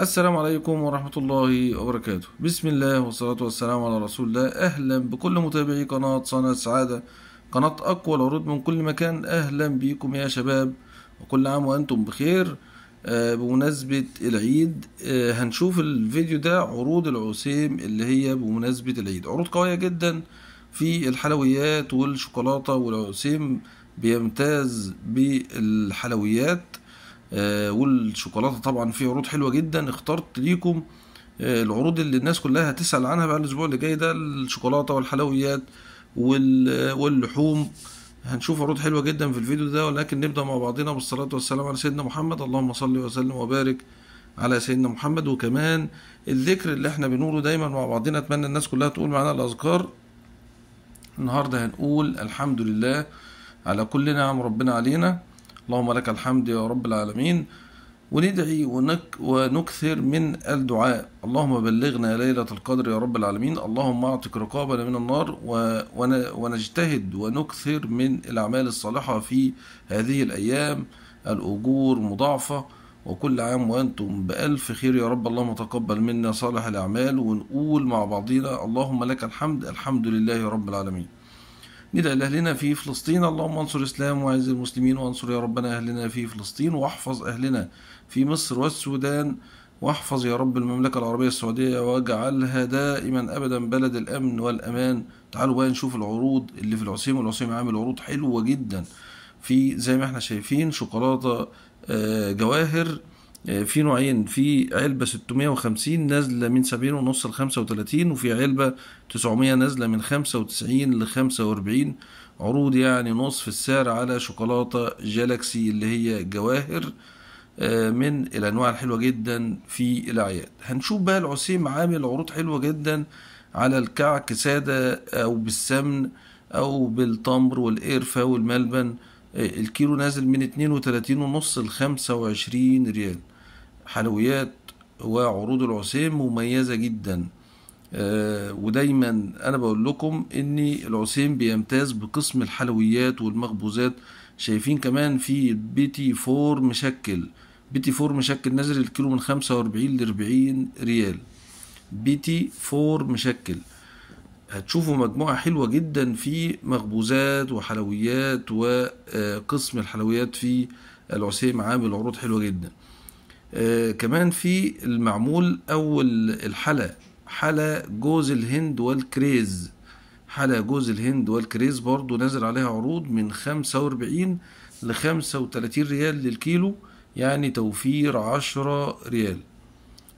السلام عليكم ورحمة الله وبركاته بسم الله والصلاة والسلام على رسول الله أهلا بكل متابعي قناة صنع السعادة قناة أقوى العروض من كل مكان أهلا بكم يا شباب وكل عام وأنتم بخير آه، بمناسبة العيد آه، هنشوف الفيديو ده عروض العسيم اللي هي بمناسبة العيد عروض قوية جدا في الحلويات والشوكولاتة والعسيم بيمتاز بالحلويات آه، والشوكولاته طبعا في عروض حلوه جدا اخترت ليكم آه، العروض اللي الناس كلها هتسال عنها بقى الاسبوع اللي جاي ده الشوكولاته والحلويات آه، واللحوم هنشوف عروض حلوه جدا في الفيديو ده ولكن نبدا مع بعضنا بالصلاه والسلام على سيدنا محمد اللهم صل وسلم وبارك على سيدنا محمد وكمان الذكر اللي احنا بنقوله دايما مع بعضنا اتمنى الناس كلها تقول معانا الاذكار النهارده هنقول الحمد لله على كل نعم ربنا علينا اللهم لك الحمد يا رب العالمين وندعي ونك ونكثر من الدعاء اللهم بلغنا ليلة القدر يا رب العالمين اللهم أعطك رقابنا من النار ونجتهد ونكثر من الأعمال الصالحة في هذه الأيام الأجور مضاعفة وكل عام وأنتم بألف خير يا رب اللهم تقبل منا صالح الأعمال ونقول مع بعضنا اللهم لك الحمد الحمد لله رب العالمين ندعي لأهلنا في فلسطين اللهم انصر الإسلام وأعز المسلمين وانصر يا ربنا أهلنا في فلسطين واحفظ أهلنا في مصر والسودان واحفظ يا رب المملكة العربية السعودية واجعلها دائما أبدا بلد الأمن والأمان تعالوا بقى نشوف العروض اللي في العصيم والعصيم عامل عروض حلوة جدا في زي ما احنا شايفين شوكولاتة آه، جواهر آه، في نوعين في علبة 650 نازلة من 70 ونص ل 35 وفي علبة 900 نازلة من 95 ل 45 عروض يعني نصف السعر على شوكولاتة جالاكسي اللي هي جواهر آه، من الأنواع الحلوة جدا في الأعياد هنشوف بقى العسيم عامل عروض حلوة جدا على الكعك سادة أو بالسمن أو بالتمر والقرفة والملبن آه، الكيلو نازل من وتلاتين ونص ل 25 ريال حلويات وعروض العسيم مميزة جدا آه، ودايما انا بقول لكم ان العسيم بيمتاز بقسم الحلويات والمخبوزات شايفين كمان في بيتي فور مشكل بيتي فور مشكل نازل الكيلو من خمسة واربعين لاربعين ريال بيتي فور مشكل هتشوفوا مجموعة حلوة جدا في مخبوزات وحلويات وقسم الحلويات في العسيم عامل عروض حلوة جدا آه، كمان في المعمول أول الحلا حلا جوز الهند والكريز حلا جوز الهند والكريز برضو نازل عليها عروض من 45 ل 35 ريال للكيلو يعني توفير 10 ريال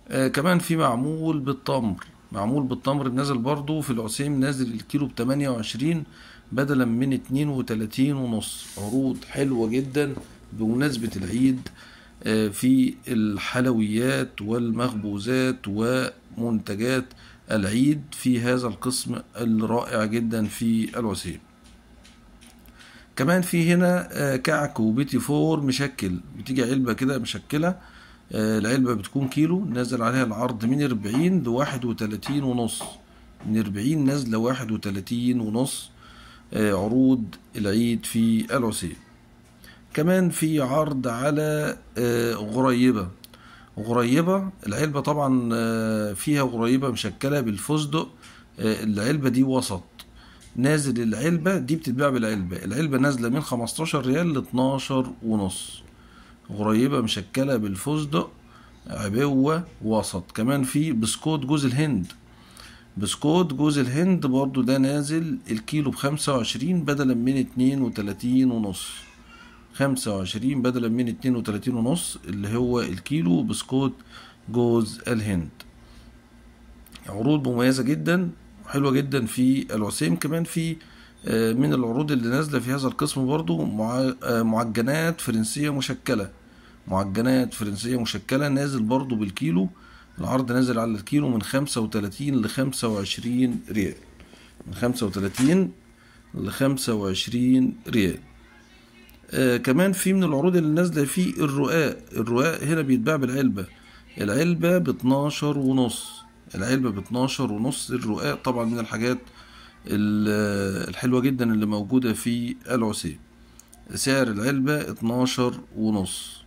آه كمان في معمول بالتمر معمول بالتمر نازل برضو في العسيم نازل الكيلو ب 28 بدلا من 32 ونص عروض حلوة جدا بمناسبة العيد آه، في الحلويات والمخبوزات ومنتجات العيد في هذا القسم الرائع جدا في الوسيم كمان في هنا آه، كعك وبيتي فور مشكل بتيجي علبة كده مشكلة آه، العلبة بتكون كيلو نازل عليها العرض من 40 لواحد وتلاتين ونص من 40 نازلة واحد وتلاتين ونص عروض العيد في العسيب كمان في عرض على آه، غريبة غريبة العلبة طبعا آه، فيها غريبة مشكلة بالفستق آه، العلبة دي وسط نازل العلبة دي بتتباع بالعلبة العلبة نازلة من 15 ريال ل 12 ونص غريبة مشكلة بالفستق عبوة وسط كمان في بسكوت جوز الهند بسكوت جوز الهند برضو ده نازل الكيلو بخمسة وعشرين بدلا من اتنين وتلاتين ونص خمسة وعشرين بدلا من اتنين وتلاتين ونص اللي هو الكيلو بسكوت جوز الهند عروض مميزة جدا حلوة جدا في العسيم كمان في آه، من العروض اللي نازلة في هذا القسم برضو آه، معجنات فرنسية مشكلة معجنات فرنسية مشكلة نازل برضو بالكيلو العرض نازل على الكيلو من خمسة وتلاتين لخمسة وعشرين ريال من خمسة وتلاتين لخمسة وعشرين ريال آه كمان في من العروض اللي نازله فيه الرقاق الرقاق هنا بيتباع بالعلبه العلبه ب 12 ونص العلبه ب 12 ونص الرقاق طبعا من الحاجات الحلوه جدا اللي موجوده في العسيب سعر العلبه 12 ونص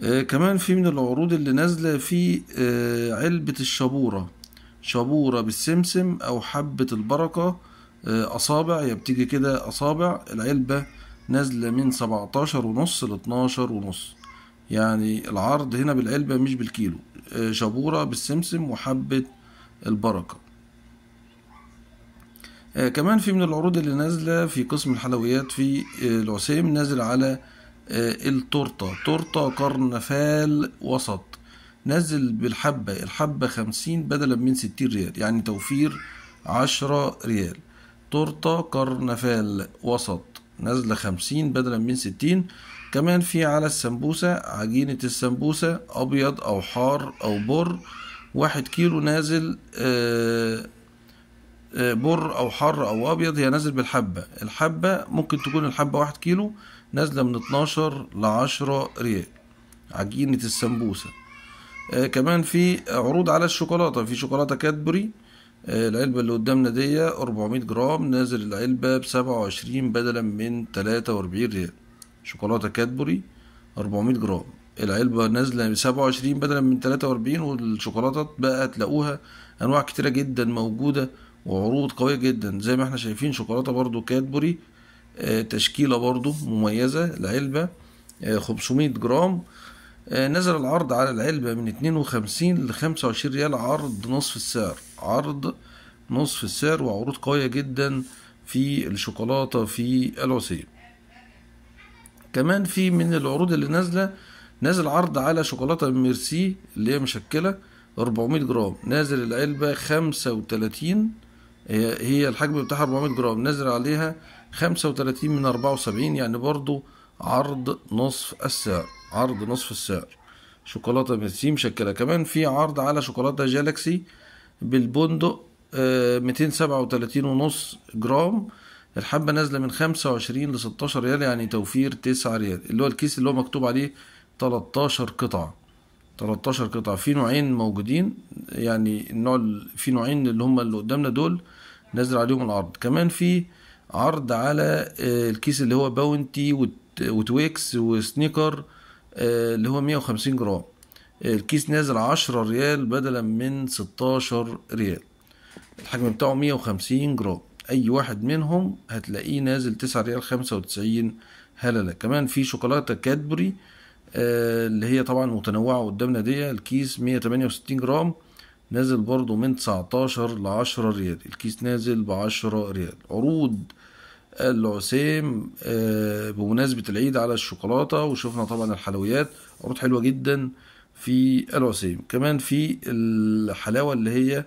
آه كمان في من العروض اللي نازله في آه علبه الشبوره شبوره بالسمسم او حبه البركه آه، اصابع يا بتيجي كده اصابع العلبه نازله من سبعتاشر ونص لاتناشر ونص يعني العرض هنا بالعلبه مش بالكيلو آه، شبوره بالسمسم وحبه البركه آه كمان في من العروض اللي نازله في قسم الحلويات في آه العسيم نازل على آه التورته تورته قرنفال وسط نزل بالحبه الحبه خمسين بدلا من ستين ريال يعني توفير عشرة ريال تورتة كرنفال وسط نازلة خمسين بدلا من ستين كمان في على السمبوسة عجينة السمبوسة أبيض أو حار أو بر واحد كيلو نازل آه، آه، بر أو حار أو أبيض هي نازل بالحبة الحبة ممكن تكون الحبة واحد كيلو نازلة من اتناشر لعشرة ريال عجينة السمبوسة آه، كمان في عروض على الشوكولاتة في شوكولاتة كادبري آه، العلبة اللي قدامنا دي 400 جرام نازل العلبة ب 27 بدلا من 43 ريال شوكولاتة كادبوري 400 جرام العلبة نازلة ب 27 بدلا من 43 والشوكولاتة بقى تلاقوها أنواع كتيرة جدا موجودة وعروض قوية جدا زي ما احنا شايفين شوكولاتة برضو كادبوري آه، تشكيلة برضو مميزة العلبة 500 آه، جرام آه، نزل العرض على العلبة من 52 ل 25 ريال عرض نصف السعر عرض نصف السعر وعروض قوية جدا في الشوكولاتة في العسير كمان في من العروض اللي نازلة نازل عرض على شوكولاتة ميرسي اللي هي مشكلة 400 جرام نازل العلبة 35 هي هي الحجم بتاعها 400 جرام نازل عليها 35 من 74 يعني برضو عرض نصف السعر عرض نصف السعر شوكولاته ميرسي مشكله كمان في عرض على شوكولاته جالاكسي بالبندق آه، ميتين سبعة وتلاتين ونص جرام الحبة نازلة من خمسة وعشرين لستاشر ريال يعني توفير تسعة ريال اللي هو الكيس اللي هو مكتوب عليه تلتاشر قطعة تلتاشر قطعة في نوعين موجودين يعني النوع في نوعين اللي هما اللي قدامنا دول نازل عليهم العرض كمان في عرض على آه، الكيس اللي هو باونتي وتويكس وسنيكر آه، اللي هو 150 جرام آه، الكيس نازل 10 ريال بدلا من 16 ريال الحجم بتاعه 150 جرام اي واحد منهم هتلاقيه نازل 9 ريال 95 هلله كمان في شوكولاته كادبري آه، اللي هي طبعا متنوعه قدامنا دي الكيس 168 جرام نازل برضو من 19 ل 10 ريال الكيس نازل ب 10 ريال عروض قال له العسيم آه، بمناسبة العيد على الشوكولاتة وشوفنا طبعا الحلويات عروض حلوة جدا في العسيم كمان في الحلاوة اللي هي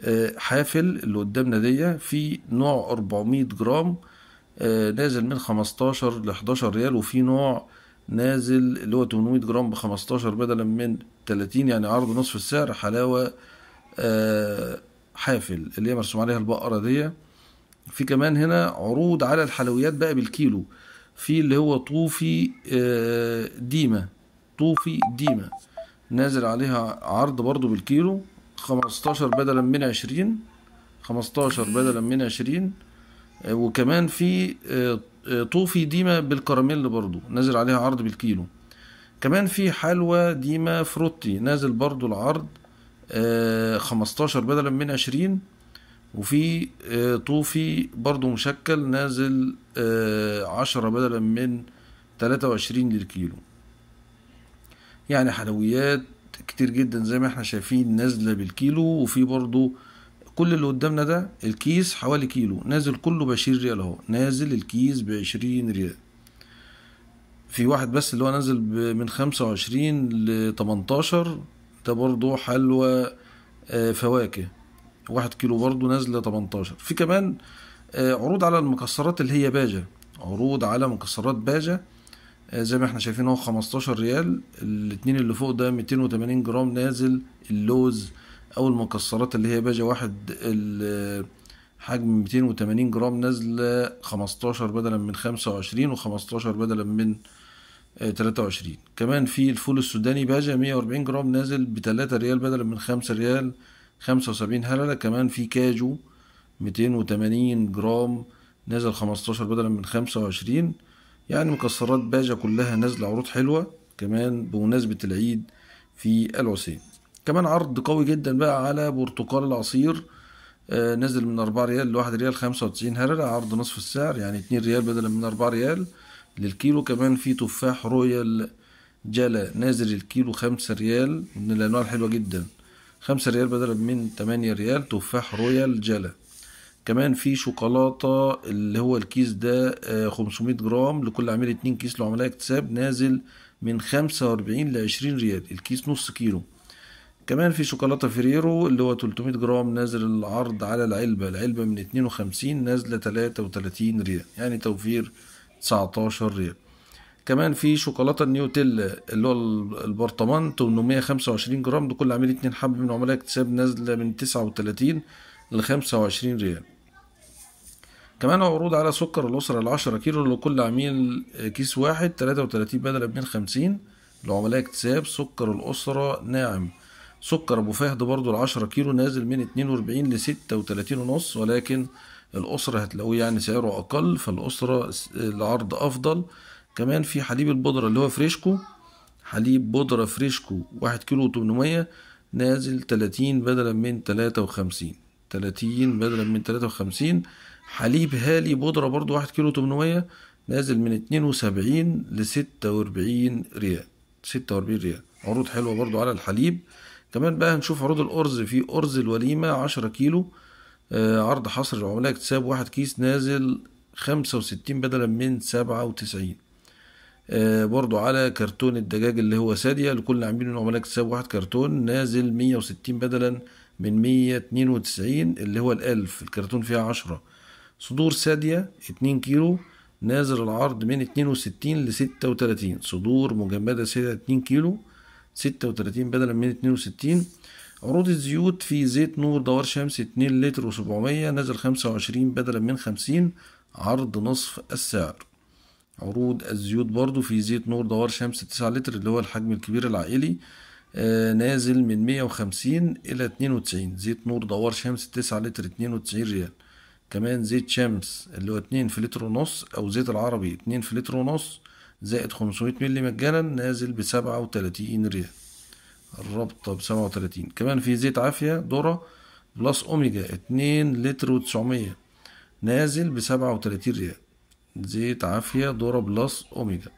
آه، حافل اللي قدامنا دي في نوع 400 جرام آه، نازل من 15 ل 11 ريال وفي نوع نازل اللي هو 800 جرام ب 15 بدلا من 30 يعني عرض نصف السعر حلاوة حافل اللي هي مرسوم عليها البقرة دي في كمان هنا عروض على الحلويات بقى بالكيلو في اللي هو طوفي آه، ديما طوفي ديما نازل عليها عرض برضو بالكيلو خمستاشر بدلا من عشرين خمستاشر بدلا من عشرين آه، وكمان في آه، طوفي ديما بالكراميل برضو نازل عليها عرض بالكيلو كمان في حلوى ديما فروتي نازل برضو العرض خمستاشر بدلا من عشرين وفي آه، طوفي برضو مشكل نازل آه، عشرة بدلا من تلاتة وعشرين للكيلو يعني حلويات كتير جدا زي ما احنا شايفين نازلة بالكيلو وفي برضو كل اللي قدامنا ده الكيس حوالي كيلو نازل كله بعشرين ريال اهو نازل الكيس بعشرين ريال في واحد بس اللي هو نازل من خمسة وعشرين لتمنتاشر ده برضو حلوى آه، فواكه 1 كيلو برضه نازله 18 في كمان آه، عروض على المكسرات اللي هي باجة عروض على مكسرات باجة آه، زي ما احنا شايفين اهو 15 ريال الاتنين اللي فوق ده 280 جرام نازل اللوز او المكسرات اللي هي باجة واحد آه، حجم 280 جرام نازلة 15 بدلا من 25 و15 بدلا من 23 كمان في الفول السوداني باجة 140 جرام نازل ب 3 ريال بدلا من 5 ريال خمسة وسبعين هللة كمان في كاجو ميتين وتمانين جرام نازل خمستاشر بدلا من خمسة وعشرين يعني مكسرات باجة كلها نازلة عروض حلوة كمان بمناسبة العيد في العسين كمان عرض قوي جدا بقى على برتقال العصير آه، نزل من أربعة ريال لواحد ريال خمسة وتسعين هللة عرض نصف السعر يعني اتنين ريال بدلا من أربعة ريال للكيلو كمان في تفاح رويال جلا نازل الكيلو خمسة ريال من الأنواع الحلوة جدا خمسة ريال بدلا من تمانية ريال تفاح رويال جلا كمان في شوكولاتة اللي هو الكيس ده آه، خمسمية جرام لكل عميل اتنين كيس لعملاء اكتساب نازل من خمسة وأربعين لعشرين ريال الكيس نص كيلو كمان في شوكولاتة فريرو اللي هو تلتمية جرام نازل العرض على العلبة العلبة من اتنين وخمسين نازلة تلاتة وتلاتين ريال يعني توفير تسعتاشر ريال كمان في شوكولاته نيوتيل اللي هو البرطمان 825 جرام ده كل عامل 2 حبه من عملاء اكتساب نازله من 39 ل 25 ريال كمان عروض على سكر الأسرة ال 10 كيلو لكل عميل كيس واحد 33 بدل من خمسين لعملاء اكتساب سكر الأسرة ناعم سكر أبو فهد برضو ال 10 كيلو نازل من 42 ل 36 ونص ولكن الأسرة هتلاقوه يعني سعره أقل فالأسرة العرض أفضل كمان في حليب البودرة اللي هو فريشكو حليب بودرة فريشكو واحد كيلو وتمنمية نازل تلاتين بدلا من تلاتة وخمسين تلاتين بدلا من تلاتة وخمسين حليب هالي بودرة برضو واحد كيلو وتمنمية نازل من اتنين وسبعين لستة واربعين ريال ستة واربعين ريال عروض حلوة برضو على الحليب كمان بقى هنشوف عروض الأرز في أرز الوليمة عشرة كيلو آه، عرض حصر العملاء اكتساب واحد كيس نازل خمسة وستين بدلا من سبعة وتسعين آه، برضو على كرتون الدجاج اللي هو سادية لكل عاملين وعملاء اكتساب واحد كرتون نازل 160 بدلا من 192 اللي هو الألف الكرتون فيها عشرة صدور سادية 2 كيلو نازل العرض من 62 ل 36 صدور مجمدة سادية 2 كيلو 36 بدلا من 62 عروض الزيوت في زيت نور دوار شمس 2 لتر و700 نازل 25 بدلا من 50 عرض نصف السعر عروض الزيوت برضو في زيت نور دوار شمس 9 لتر اللي هو الحجم الكبير العائلي آه نازل من 150 الى 92 زيت نور دوار شمس 9 لتر 92 ريال كمان زيت شمس اللي هو 2 في لتر ونص او زيت العربي 2 في لتر ونص زائد 500 مللي مجانا نازل بسبعة وتلاتين ريال الرابطة بسبعة وتلاتين كمان في زيت عافية دورة بلس أوميجا اتنين لتر وتسعمية نازل بسبعة وتلاتين ريال زيت عافية دورة بلس أوميجا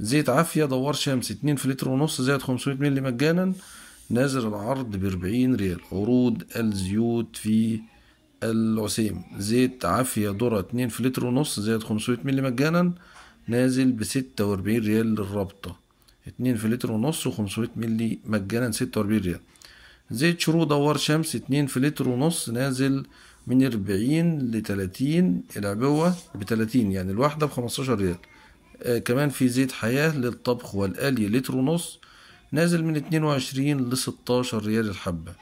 زيت عافية دوار شمس اتنين في لتر ونص زائد خمسمية مللي مجانا نازل العرض بأربعين ريال عروض الزيوت في العسيم زيت عافية دورة اتنين في لتر ونص زائد خمسمية مللي مجانا نازل بستة وأربعين ريال للرابطة اتنين في لتر ونص وخمسمية مللي مجانا ستة وأربعين ريال زيت شرو دوار شمس اتنين في لتر ونص نازل من أربعين لتلاتين العبوة بتلاتين يعني الواحدة بخمستاشر ريال آه كمان في زيت حياة للطبخ والقلي لتر ونص نازل من اتنين وعشرين لستاشر ريال الحبة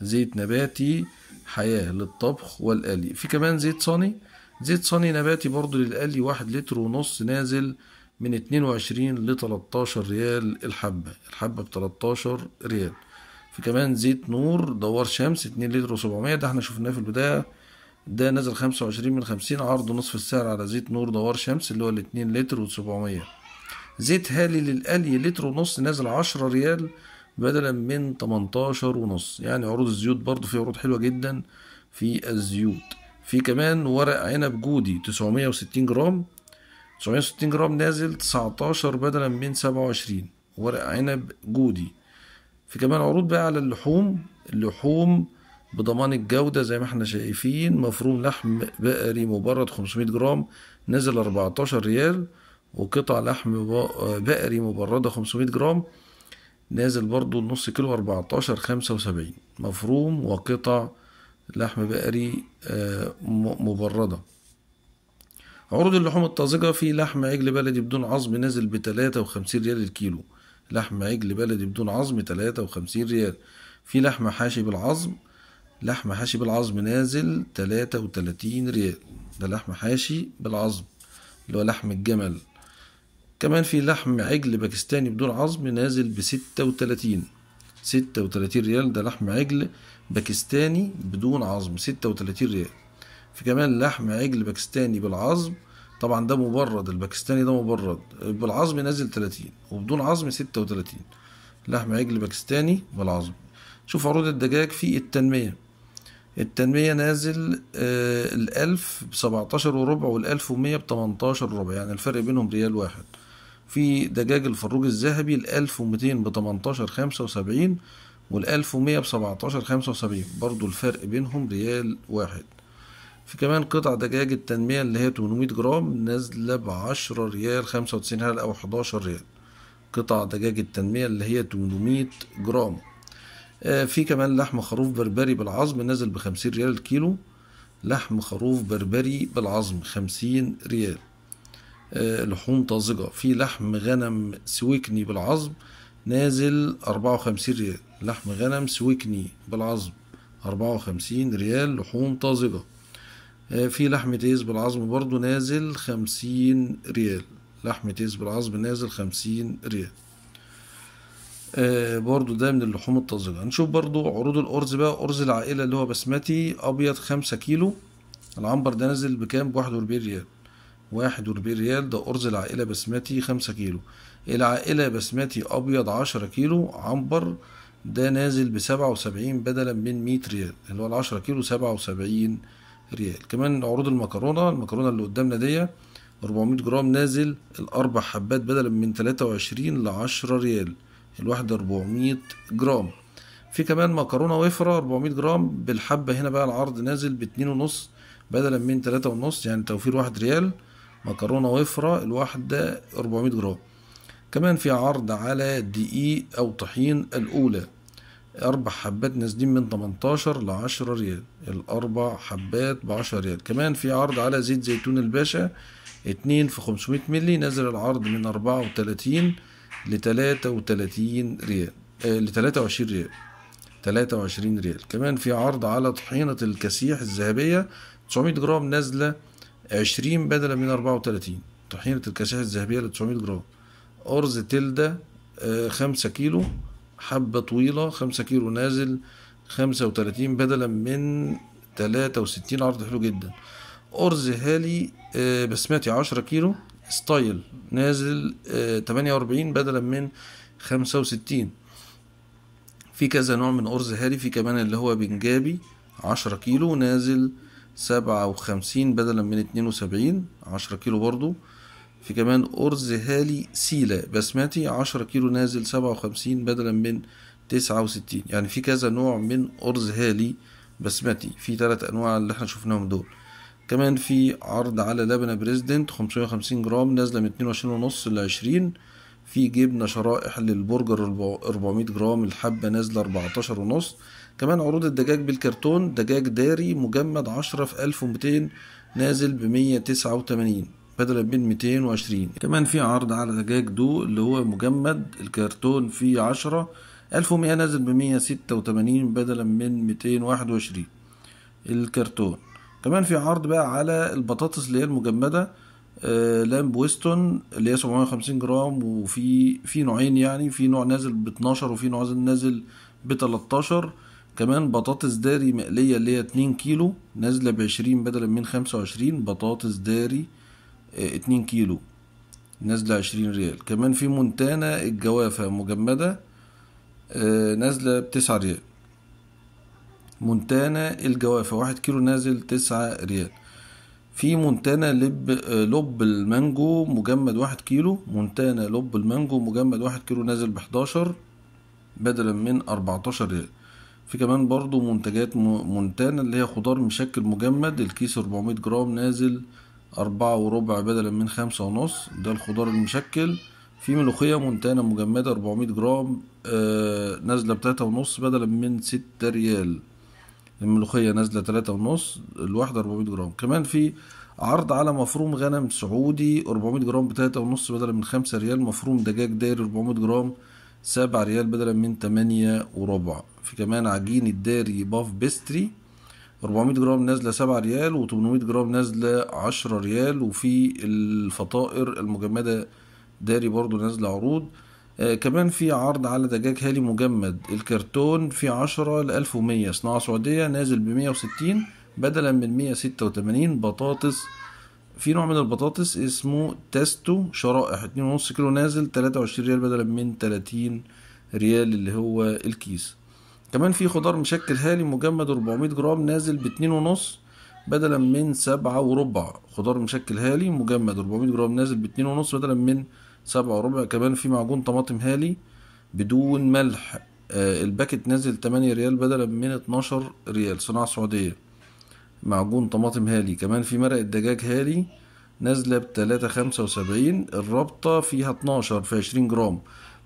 زيت نباتي حياة للطبخ والقلي في كمان زيت صني زيت صني نباتي برضو للقلي واحد لتر ونص نازل من اتنين وعشرين لتلاتاشر ريال الحبة الحبة بتلاتاشر ريال في كمان زيت نور دوار شمس اتنين لتر و ده احنا شفناه في البداية ده نازل خمسة وعشرين من خمسين عرض نصف السعر على زيت نور دوار شمس اللي هو الاتنين لتر وسبعمية زيت هالي للألي لتر ونص نازل عشرة ريال بدلا من تمنتاشر ونص يعني عروض الزيوت برضو في عروض حلوة جدا في الزيوت في كمان ورق عنب جودي تسعمية وستين جرام تسعمية وستين جرام نازل تسعتاشر بدلا من سبعة وعشرين ورق عنب جودي في كمان عروض بقى على اللحوم اللحوم بضمان الجودة زي ما احنا شايفين مفروم لحم بقري مبرد 500 جرام نزل 14 ريال وقطع لحم بقري مبردة 500 جرام نازل برضو نص كيلو 14 75 مفروم وقطع لحم بقري آه، مبردة عروض اللحوم الطازجة في لحم عجل بلدي بدون عظم نازل ب 53 ريال الكيلو لحم عجل بلدي بدون عظم تلاتة وخمسين ريال في لحم حاشي بالعظم لحم حاشي بالعظم نازل تلاتة وتلاتين ريال ده لحم حاشي بالعظم اللي هو لحم الجمل كمان في لحم عجل باكستاني بدون عظم نازل بستة وتلاتين ستة وتلاتين ريال ده لحم عجل باكستاني بدون عظم ستة وتلاتين ريال في كمان لحم عجل باكستاني بالعظم طبعا ده مبرد الباكستاني ده مبرد بالعظم نازل 30 وبدون عظم 36 لحم عجل باكستاني بالعظم شوف عروض الدجاج في التنمية التنمية نازل آه الألف بسبعتاشر وربع والألف ومية بتمنتاشر وربع يعني الفرق بينهم ريال واحد في دجاج الفروج الذهبي الألف ومتين بتمنتاشر خمسة وسبعين والألف ومية بسبعتاشر خمسة وسبعين برضو الفرق بينهم ريال واحد في كمان قطع دجاج التنمية اللي هي 800 جرام نازلة بعشرة ريال خمسة وتسعين هلقة أو حداشر ريال قطع دجاج التنمية اللي هي 800 جرام آه في كمان لحم خروف بربري بالعظم نازل بخمسين ريال الكيلو لحم خروف بربري بالعظم خمسين ريال آه لحوم طازجة في لحم غنم سويكني بالعظم نازل أربعة وخمسين ريال لحم غنم سويكني بالعظم أربعة وخمسين ريال لحوم طازجة آه، في لحمة تيز بالعظم برضو نازل خمسين ريال لحمة تيز بالعظم نازل خمسين ريال آه، برضو ده من اللحوم الطازجة نشوف برضو عروض الأرز بقى أرز العائلة اللي هو بسمتي أبيض خمسة كيلو العنبر ده نازل بكام بواحد وأربعين ريال واحد وأربعين ريال ده أرز العائلة بسمتي خمسة كيلو العائلة بسمتي أبيض عشرة كيلو عنبر ده نازل بسبعة وسبعين بدلا من مية ريال اللي هو العشرة كيلو سبعة وسبعين ريال ريال كمان عروض المكرونه المكرونه اللي قدامنا دي 400 جرام نازل الاربع حبات بدلا من 23 ل 10 ريال الواحده 400 جرام في كمان مكرونه وفره 400 جرام بالحبه هنا بقى العرض نازل باتنين ونص بدلا من تلاتة ونص يعني توفير واحد ريال مكرونه وفره الواحده 400 جرام كمان في عرض على دقيق او طحين الاولى أربع حبات نازلين من 18 ل 10 ريال الأربع حبات ب 10 ريال كمان في عرض على زيت زيتون الباشا 2 في 500 مللي نازل العرض من 34 ل 33 ريال آه، ل 23 ريال 23 ريال كمان في عرض على طحينة الكسيح الذهبية 900 جرام نازلة 20 بدلا من 34 طحينة الكسيح الذهبية ل 900 جرام أرز تلدة 5 آه، كيلو حبة طويلة خمسة كيلو نازل خمسة وتلاتين بدلا من تلاتة وستين عرض حلو جدا أرز هالي آه، بسماتي عشرة كيلو ستايل نازل آه، تمانية وأربعين بدلا من خمسة وستين في كذا نوع من أرز هالي في كمان اللي هو بنجابي عشرة كيلو نازل سبعة وخمسين بدلا من اتنين وسبعين عشرة كيلو برضو في كمان أرز هالي سيلا بسمتي عشرة كيلو نازل سبعة وخمسين بدلا من تسعة وستين يعني في كذا نوع من أرز هالي بسمتي في ثلاث أنواع اللي احنا شفناهم دول كمان في عرض على لبنة بريزدنت 550 جرام نازلة من وعشرين ونص ل 20 في جبنة شرائح للبرجر 400 جرام الحبة نازلة أربعتاشر ونص كمان عروض الدجاج بالكرتون دجاج داري مجمد 10 في 1200 نازل ب 189 بدلا من 220 كمان في عرض على دجاج دو اللي هو مجمد الكرتون فيه 10 1100 نازل ب 186 بدلا من 221 الكرتون كمان في عرض بقى على البطاطس اللي هي المجمده آه لامب ويستون اللي هي 750 جرام وفي في نوعين يعني في نوع نازل ب 12 وفي نوع نازل ب 13 كمان بطاطس داري مقلية اللي هي 2 كيلو نازلة ب 20 بدلا من 25 بطاطس داري 2 كيلو نازلة 20 ريال كمان في مونتانا الجوافة مجمدة آه، نازلة بتسعة ريال مونتانا الجوافة واحد كيلو نازل تسعة ريال في مونتانا لب آه، لب المانجو مجمد واحد كيلو مونتانا لب المانجو مجمد واحد كيلو نازل بحداشر بدلا من أربعتاشر ريال في كمان برضو منتجات مونتانا اللي هي خضار مشكل مجمد الكيس أربعمية جرام نازل أربعة وربع بدلا من خمسة ونص ده الخضار المشكل في ملوخية مونتانا مجمدة 400 جرام آه، نازلة بتلاتة ونص بدلا من ستة ريال الملوخية نازلة تلاتة ونص الواحدة 400 جرام كمان في عرض على مفروم غنم سعودي 400 جرام بتلاتة ونص بدلا من خمسة ريال مفروم دجاج داير 400 جرام سبعة ريال بدلا من تمانية وربع في كمان عجينة داري باف بيستري 400 جرام نازله 7 ريال و800 جرام نازله 10 ريال وفي الفطائر المجمده داري برضو نازله عروض آه كمان في عرض على دجاج هالي مجمد الكرتون في 10 ل 1100 صناعه سعوديه نازل ب 160 بدلا من 186 بطاطس في نوع من البطاطس اسمه تاستو شرائح 2.5 كيلو نازل 23 ريال بدلا من 30 ريال اللي هو الكيس كمان في خضار مشكل هالي مجمد 400 جرام نازل باتنين ونص بدلا من سبعة وربع خضار مشكل هالي مجمد 400 جرام نازل باتنين ونص بدلا من سبعة وربع كمان في معجون طماطم هالي بدون ملح آه الباكت نازل 8 ريال بدلا من 12 ريال صناعة سعودية معجون طماطم هالي كمان في مرقة دجاج هالي نازلة بتلاتة خمسة وسبعين الرابطة فيها اتناشر في عشرين جرام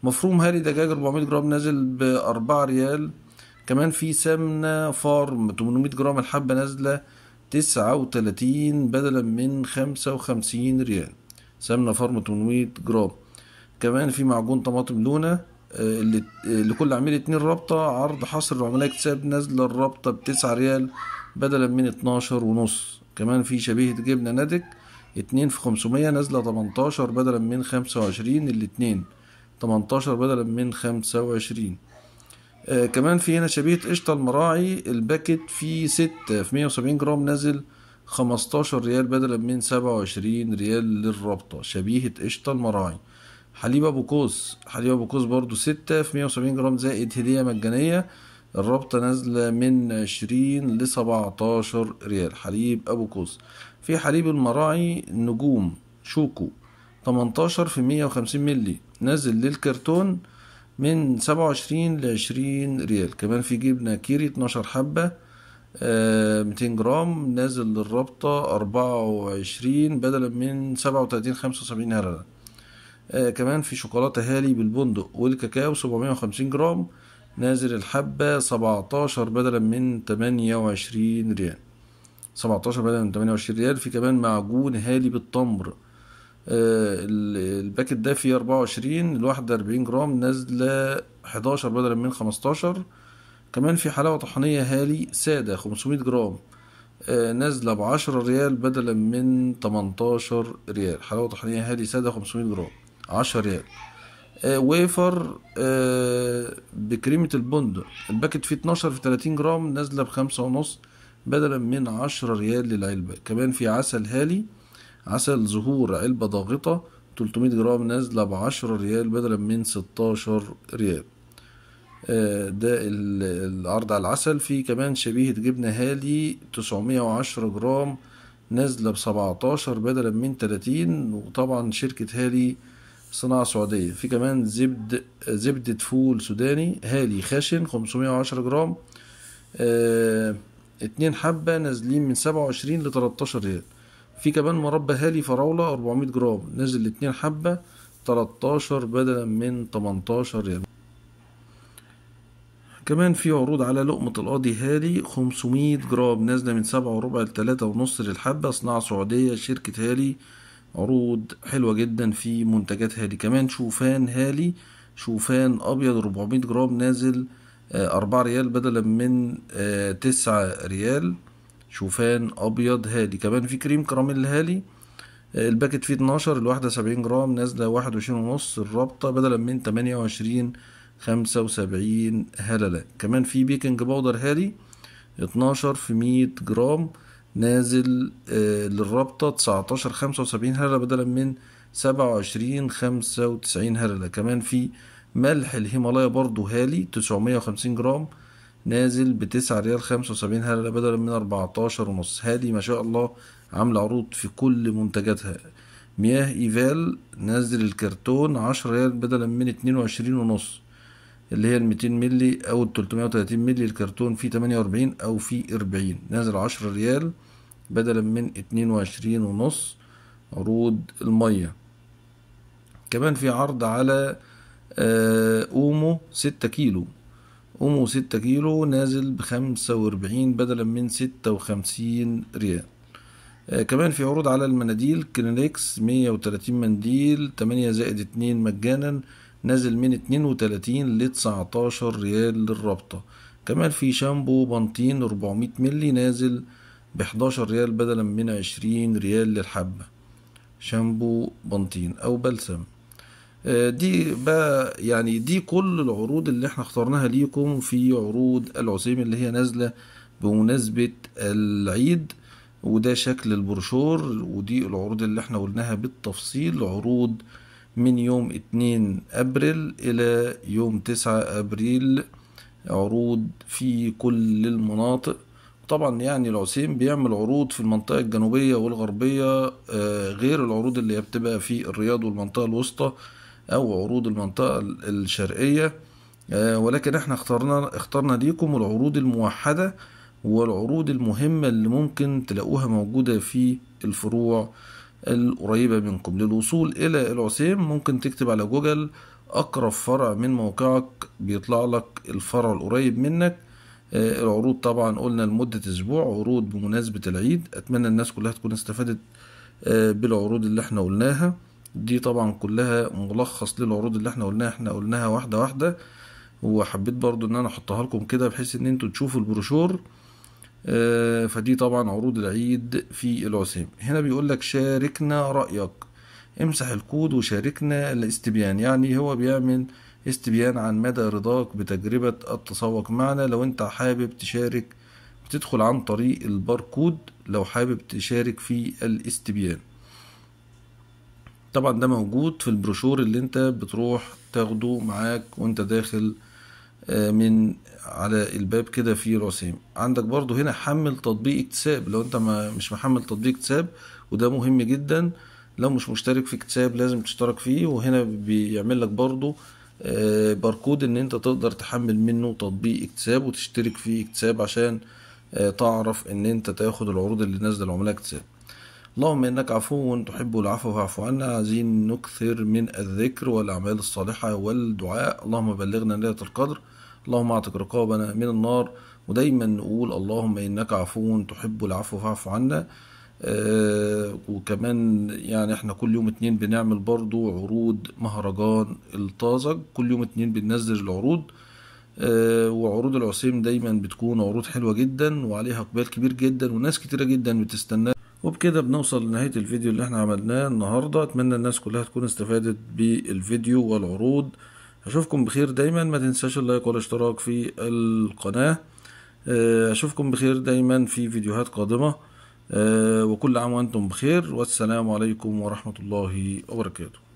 مفروم هالي دجاج أربعمية جرام نازل بأربعة ريال كمان في سمنة فارم 800 جرام الحبة نازلة تسعة وتلاتين بدلا من خمسة وخمسين ريال سمنة فارم 800 جرام كمان في معجون طماطم لونة آه، اللي آه، لكل عميل اتنين رابطة عرض حصر العملاء اكتساب نازلة الرابطة بتسعة ريال بدلا من اتناشر ونص كمان في شبيهة جبنة نادك اتنين في خمسمية نازلة تمنتاشر بدلا من خمسة وعشرين الاتنين تمنتاشر بدلا من خمسة وعشرين آه كمان في هنا شبيه قشطة المراعي الباكت فيه ستة في مية وسبعين جرام نازل خمستاشر ريال بدلا من سبعة وعشرين ريال للرابطة شبيهة قشطة المراعي حليب أبو كوس حليب أبو كوس برضو ستة في مية وسبعين جرام زائد هدية مجانية الرابطة نازلة من عشرين لسبعتاشر ريال حليب أبو كوس في حليب المراعي نجوم شوكو تمنتاشر في مية وخمسين ملي نازل للكرتون من 27 ل 20 ريال كمان في جبنة كيري 12 حبة 200 آه، جرام نازل للرابطة 24 بدلا من 37 75 هرلة كمان في شوكولاتة هالي بالبندق والكاكاو 750 جرام نازل الحبة 17 بدلا من 28 ريال 17 بدلا من 28 ريال في كمان معجون هالي بالتمر آه، الباكت ده فيه 24 الواحدة اربعين جرام نازلة 11 بدلا من 15 كمان في حلاوة طحنيه هالي سادة 500 جرام آه، نازلة بعشرة ريال بدلا من 18 ريال حلاوة طحنيه هالي سادة 500 جرام 10 ريال آه، ويفر بكريمة البندق الباكت فيه 12 في 30 جرام نازلة بخمسة ونص بدلا من 10 ريال للعلبة كمان في عسل هالي عسل زهور علبة ضاغطة 300 جرام نازلة بعشرة ريال بدلا من 16 ريال آه، ده العرض على العسل في كمان شبيهة جبنة هالي 910 جرام نازلة ب 17 بدلا من 30 وطبعا شركة هالي صناعة سعودية في كمان زبد زبدة فول سوداني هالي خشن 510 جرام آه، اتنين حبة نازلين من 27 ل 13 ريال في كمان مربى هالي فراولة 400 جرام نازل اتنين حبة 13 بدلا من 18 يا كمان في عروض على لقمة القاضي هالي 500 جرام نازلة من سبعة وربع لتلاتة ونص للحبة صناعة سعودية شركة هالي عروض حلوة جدا في منتجات هالي كمان شوفان هالي شوفان أبيض 400 جرام نازل آه، أربعة ريال بدلا من آه، تسعة ريال شوفان ابيض هادي كمان في كريم كراميل هالي آه، الباكت فيه 12 الواحدة 70 جرام نازلة 21 ونص الرابطة بدلا من 28 75 هللة كمان في بيكنج باودر هالي 12 في 100 جرام نازل آه، للرابطة 19 75 هللة بدلا من 27 95 هللة كمان في ملح الهيمالايا برضو هالي 950 جرام نازل بتسعة ريال خمسة وسبعين هللة بدلا من أربعتاشر ونص هادي ما شاء الله عاملة عروض في كل منتجاتها مياه إيفال نازل الكرتون عشرة ريال بدلا من اتنين وعشرين ونص اللي هي الميتين ملي أو التلتمية وتلاتين ملي الكرتون في تمانية وأربعين أو في أربعين نازل عشرة ريال بدلا من اتنين وعشرين ونص عروض المية كمان في عرض على آه، أومو ستة كيلو قومه ستة كيلو نازل بخمسة وأربعين بدلا من ستة وخمسين ريال آه كمان في عروض على المناديل كرينكس مية وتلاتين منديل تمانية زائد اتنين مجانا نازل من اتنين وتلاتين لتسعتاشر ريال للرابطة كمان في شامبو بنطين أربعمية ملي نازل بحداشر ريال بدلا من عشرين ريال للحبة شامبو بنطين أو بلسم آه، دي بقى يعني دي كل العروض اللي احنا اخترناها ليكم في عروض العزيمة اللي هي نازلة بمناسبة العيد وده شكل البروشور ودي العروض اللي احنا قلناها بالتفصيل عروض من يوم اتنين ابريل الى يوم تسعة ابريل عروض في كل المناطق طبعا يعني العسيم بيعمل عروض في المنطقة الجنوبية والغربية آه، غير العروض اللي بتبقى في الرياض والمنطقة الوسطى أو عروض المنطقة الشرقية آه، ولكن احنا اخترنا اخترنا ليكم العروض الموحدة والعروض المهمة اللي ممكن تلاقوها موجودة في الفروع القريبة منكم للوصول إلى العسيم ممكن تكتب على جوجل أقرب فرع من موقعك بيطلع لك الفرع القريب منك آه، العروض طبعا قلنا لمدة أسبوع عروض بمناسبة العيد أتمنى الناس كلها تكون استفادت آه، بالعروض اللي احنا قلناها دي طبعا كلها ملخص للعروض اللي احنا قلناها احنا قلناها واحده واحده وحبيت برضو ان انا احطها لكم كده بحيث ان انتوا تشوفوا البروشور آه فدي طبعا عروض العيد في العسيم هنا بيقول لك شاركنا رايك امسح الكود وشاركنا الاستبيان يعني هو بيعمل استبيان عن مدى رضاك بتجربة التسوق معنا لو انت حابب تشارك بتدخل عن طريق الباركود لو حابب تشارك في الاستبيان طبعا ده موجود في البروشور اللي انت بتروح تاخده معاك وانت داخل آه، من على الباب كده في رسام عندك برضو هنا حمل تطبيق اكتساب لو انت ما مش محمل تطبيق اكتساب وده مهم جدا لو مش مشترك في اكتساب لازم تشترك فيه وهنا بيعمل لك برضو آه، باركود ان انت تقدر تحمل منه تطبيق اكتساب وتشترك في اكتساب عشان آه، تعرف ان انت تاخد العروض اللي نازله العملاء اكتساب اللهم إنك عفو تحب العفو فاعف عنا عايزين نكثر من الذكر والأعمال الصالحة والدعاء اللهم بلغنا ليلة القدر اللهم اعتق رقابنا من النار ودايما نقول اللهم إنك عفو تحب العفو فاعف عنا آه وكمان يعني احنا كل يوم اتنين بنعمل برضو عروض مهرجان الطازج كل يوم اتنين بننزل العروض آه وعروض العصيم دايما بتكون عروض حلوة جدا وعليها اقبال كبير جدا وناس كتيرة جدا بتستناها وبكده بنوصل لنهاية الفيديو اللي احنا عملناه النهاردة اتمنى الناس كلها تكون استفادت بالفيديو والعروض اشوفكم بخير دايما ما تنساش اللايك والاشتراك في القناة آه، اشوفكم بخير دايما في فيديوهات قادمة آه، وكل عام وانتم بخير والسلام عليكم ورحمة الله وبركاته